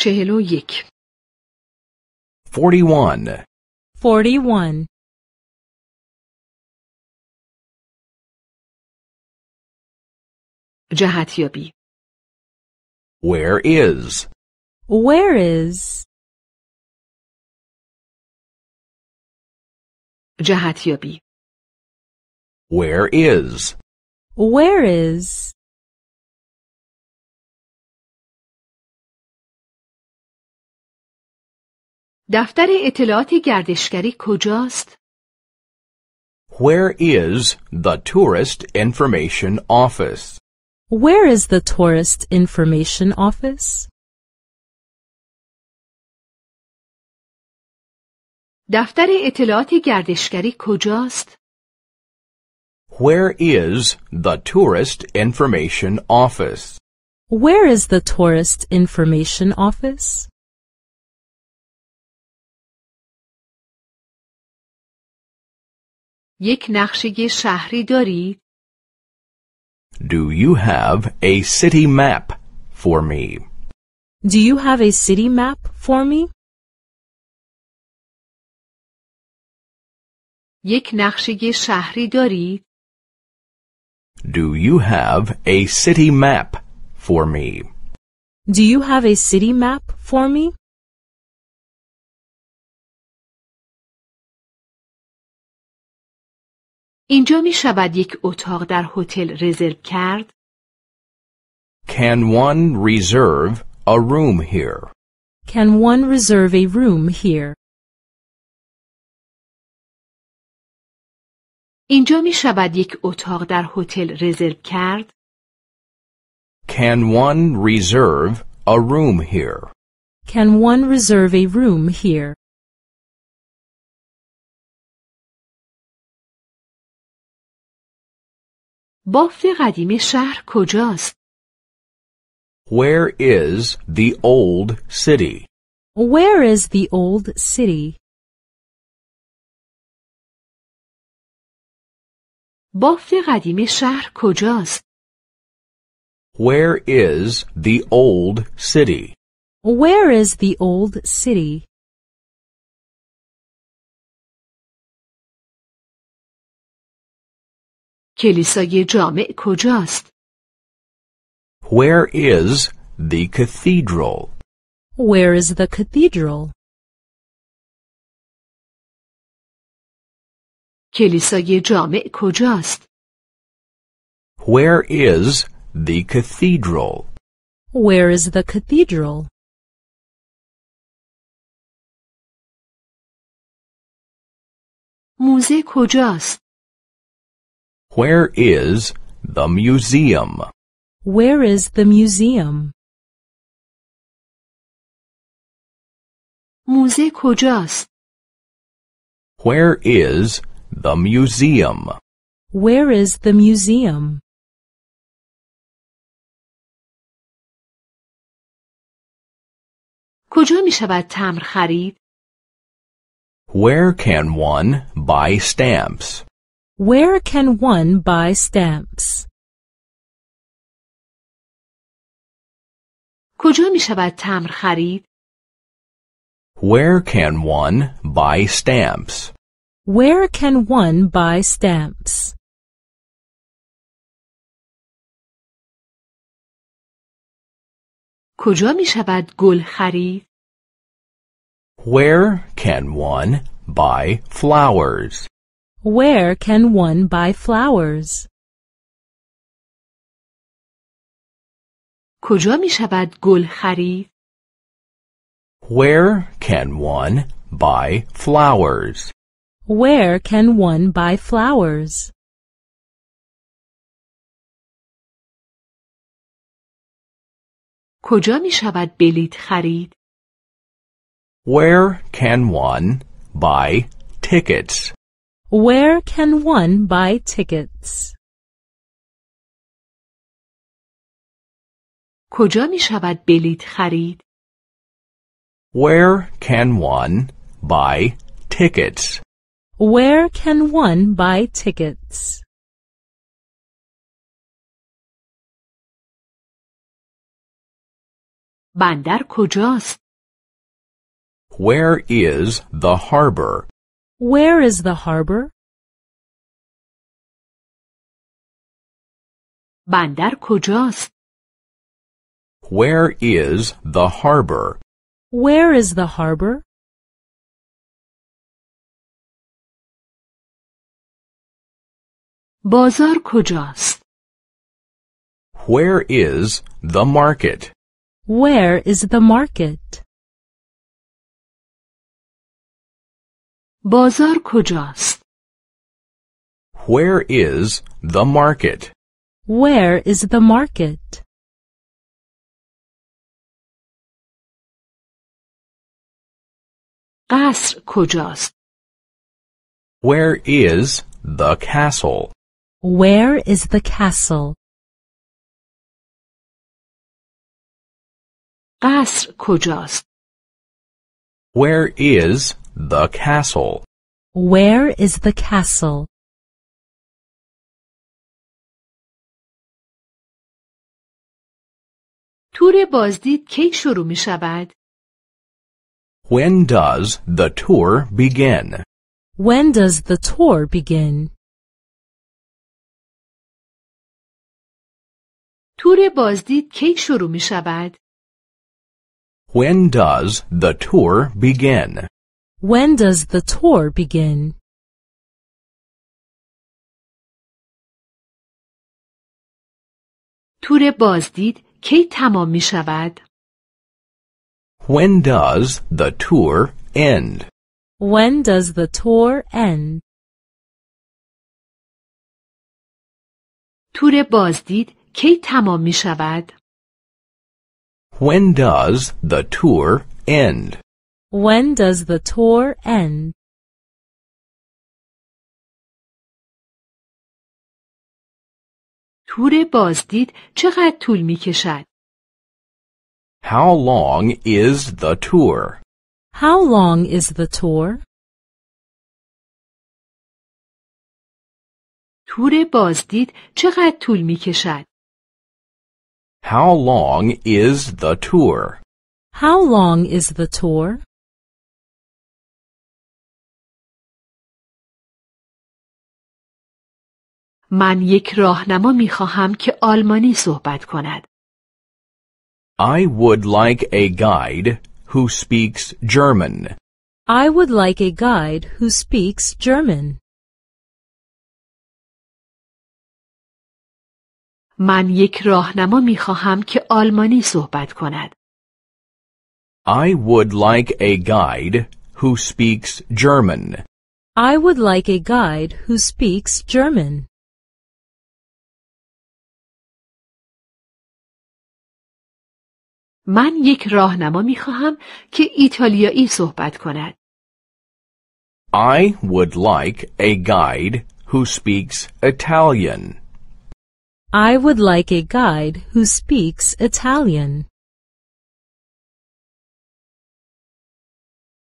چهل و یک 41. 41. 41. Where is? Where is? جهتیابی Where is? Where is? دفتر اطلاعات گردشگری کجاست؟ Where is the Tourist Information Office? Where is the Tourist Information Office? دفتر اطلاعات گردشگری کجاست؟ Where is the Tourist Information Office? Where is the Tourist Information Office? یک نقشه شهری دارید؟ Do you have a city map for me? Do you have a city map for me? یک نقشه شهری دارید؟ Do you have a city map for me? Do you have a city map for me? اینجا می شود یک اتاق در هتل رزرو کرد؟ Can one reserve a room here? Can one reserve a room here? اینجا می شود یک اتاق در هتل رزرو کرد؟ Can one reserve a room here? Can one reserve a room here? بافت شهر کجاست؟ Where is the old city? Where is the old city? بافت شهر کجاست؟ Where is the old city? Where is the old city? کلیسای جامع کجاست؟ Where is the cathedral? Where is the cathedral? کلیسای جامع کجاست؟ Where is the cathedral? Where is the cathedral? موزه کجاست؟ where is the museum? Where is the museum? موزه کجاست؟ Where is the museum? Where is the museum? کجا می شود تمر خرید؟ Where can one buy stamps? Where can one buy stamps? کجا می شود تمر خرید؟ Where can one buy stamps? Where can one buy stamps? کجا می شود گل خرید؟ Where can one buy flowers? Where can one buy flowers? کجا می شود گل خرید؟ Where can one buy flowers? Where can one buy flowers? کجا می شود بلیط خرید؟ Where can one buy tickets? Where can one buy tickets? کجا می شود بلیط خرید؟ Where can one buy tickets? Where can one buy tickets? بندر کجاست؟ Where is the harbor? Where is the harbor? Bandar کجاست؟ Where is the harbor? Where is the harbor? Bazar کجاست؟ Where is the market? Where is the market? بازار کجاست؟ Where is the market? Where is the market? قصر کجاست؟ Where is the castle? Where is the castle? قصر کجاست؟ Where is the castle. Where is the castle? تور بازدید کی شروع می شود؟ When does the tour begin? When does the tour begin? تور بازدید کی شروع می شود؟ When does the tour begin? When does the tour begin? تور بازدید کی تمام می شود؟ When does the tour end? When does the tour end? تور بازدید کی تمام می شود؟ When does the tour end? When does the tour end? تور بازدید چقدر طول می کشد؟ How long is the tour? How long is the tour? تور بازدید چقدر طول می کشد؟ How long is the tour? How long is the tour? من یک راهنما می خواهم که آلمانی صحبت کند. I would like a guide who speaks German. I would like a guide who speaks German. من یک راهنما می خواهم که آلمانی صحبت کند. I would like a guide who speaks German. I would like a guide who speaks German. من یک راهنما می خواهم که ایتالیایی صحبت کند. I would like a guide who speaks Italian. I would like a guide who speaks Italian.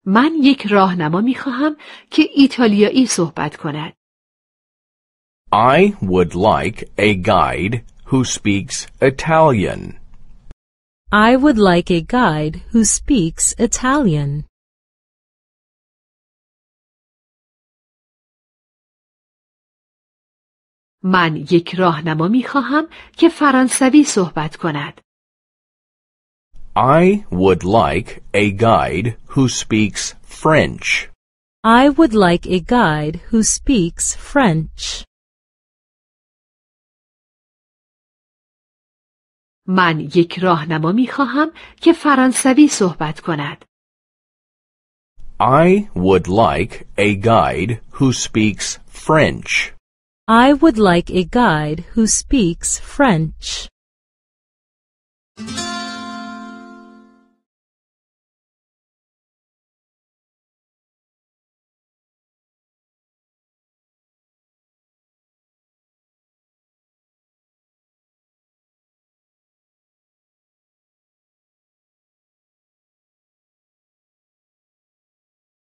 من یک راهنما می خواهم که ایتالیایی صحبت کند. I would like a guide who speaks Italian. I would like a guide who speaks Italian. من یک راهنما می خواهم که فرانسوی صحبت کند. I would like a guide who speaks French. I would like a guide who speaks French. من یک راهنما می خواهم که فرانسوی صحبت کند. I would like a guide who speaks French. I would like a guide who speaks French.